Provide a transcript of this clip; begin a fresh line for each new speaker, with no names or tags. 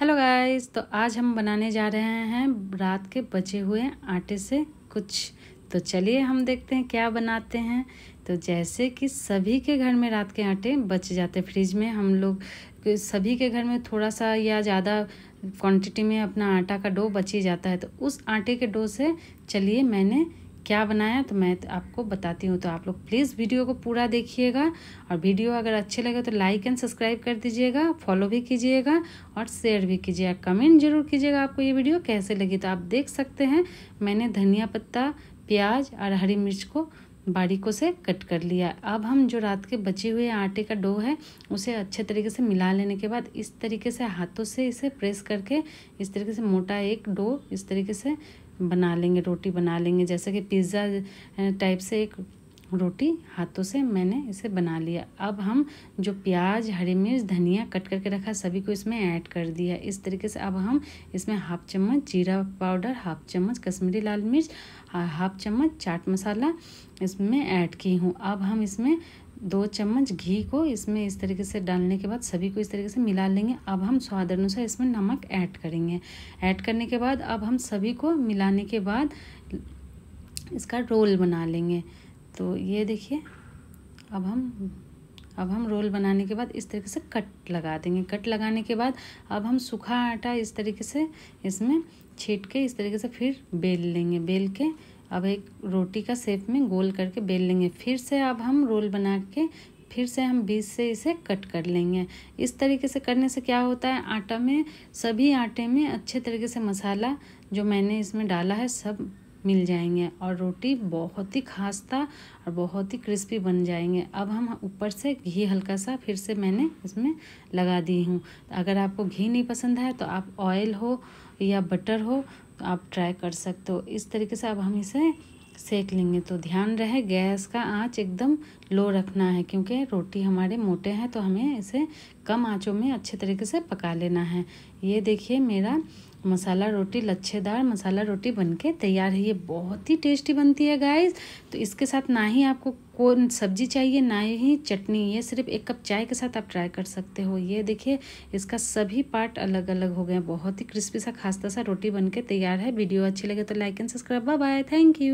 hello guys तो आज हम बनाने जा रहे हैं रात के बचे हुए आटे से कुछ तो चलिए हम देखते हैं क्या बनाते हैं तो जैसे कि सभी के घर में रात के आटे बच जाते फ्रिज में हम लोग सभी के घर में थोड़ा सा या ज़्यादा क्वांटिटी में अपना आटा का डो बच ही जाता है तो उस आटे के डो से चलिए मैंने क्या बनाया तो मैं तो आपको बताती हूँ तो आप लोग प्लीज़ वीडियो को पूरा देखिएगा और वीडियो अगर अच्छे लगे तो लाइक एंड सब्सक्राइब कर दीजिएगा फॉलो भी कीजिएगा और शेयर भी कीजिएगा कमेंट जरूर कीजिएगा आपको ये वीडियो कैसे लगी तो आप देख सकते हैं मैंने धनिया पत्ता प्याज और हरी मिर्च को बारीकों से कट कर लिया अब हम जो रात के बचे हुए आटे का डो है उसे अच्छे तरीके से मिला लेने के बाद इस तरीके से हाथों से इसे प्रेस करके इस तरीके से मोटा एक डो इस तरीके से बना लेंगे रोटी बना लेंगे जैसे कि पिज़्ज़ा टाइप से एक रोटी हाथों से मैंने इसे बना लिया अब हम जो प्याज हरी मिर्च धनिया कट करके रखा सभी को इसमें ऐड कर दिया इस तरीके से अब हम इसमें हाफ चम्मच जीरा पाउडर हाफ चम्मच कश्मीरी लाल मिर्च हाफ चम्मच चाट मसाला इसमें ऐड की हूँ अब हम इसमें दो चम्मच घी को इसमें इस तरीके से डालने के बाद सभी को इस तरीके से मिला लेंगे अब हम स्वाद अनुसार इसमें नमक ऐड करेंगे ऐड करने के बाद अब हम सभी को मिलाने के बाद इसका रोल बना लेंगे तो ये देखिए अब हम अब हम रोल बनाने के बाद इस तरीके से कट लगा देंगे कट लगाने के बाद अब हम सूखा आटा इस तरीके से इसमें छीट के इस तरीके से फिर बेल लेंगे बेल के अब एक रोटी का शेप में गोल करके बेल लेंगे फिर से अब हम रोल बना के फिर से हम बीच से इसे कट कर लेंगे इस तरीके से करने से क्या होता है आटा में सभी आटे में अच्छे तरीके से मसाला जो मैंने इसमें डाला है सब मिल जाएंगे और रोटी बहुत ही था और बहुत ही क्रिस्पी बन जाएंगे अब हम ऊपर से घी हल्का सा फिर से मैंने इसमें लगा दी हूँ अगर आपको घी नहीं पसंद है तो आप ऑयल हो या बटर हो तो आप ट्राई कर सकते हो इस तरीके से अब हम इसे सेक लेंगे तो ध्यान रहे गैस का आंच एकदम लो रखना है क्योंकि रोटी हमारे मोटे हैं तो हमें इसे कम आंचों में अच्छे तरीके से पका लेना है ये देखिए मेरा मसाला रोटी लच्छेदार मसाला रोटी बनके तैयार है ये बहुत ही टेस्टी बनती है गाइस तो इसके साथ ना ही आपको कोई सब्जी चाहिए ना ही चटनी ये सिर्फ एक कप चाय के साथ आप ट्राई कर सकते हो ये देखिए इसका सभी पार्ट अलग अलग हो गए बहुत ही क्रिस्पी सा खास्ता सा रोटी बनके तैयार है वीडियो अच्छी लगे तो like and subscribe bye thank you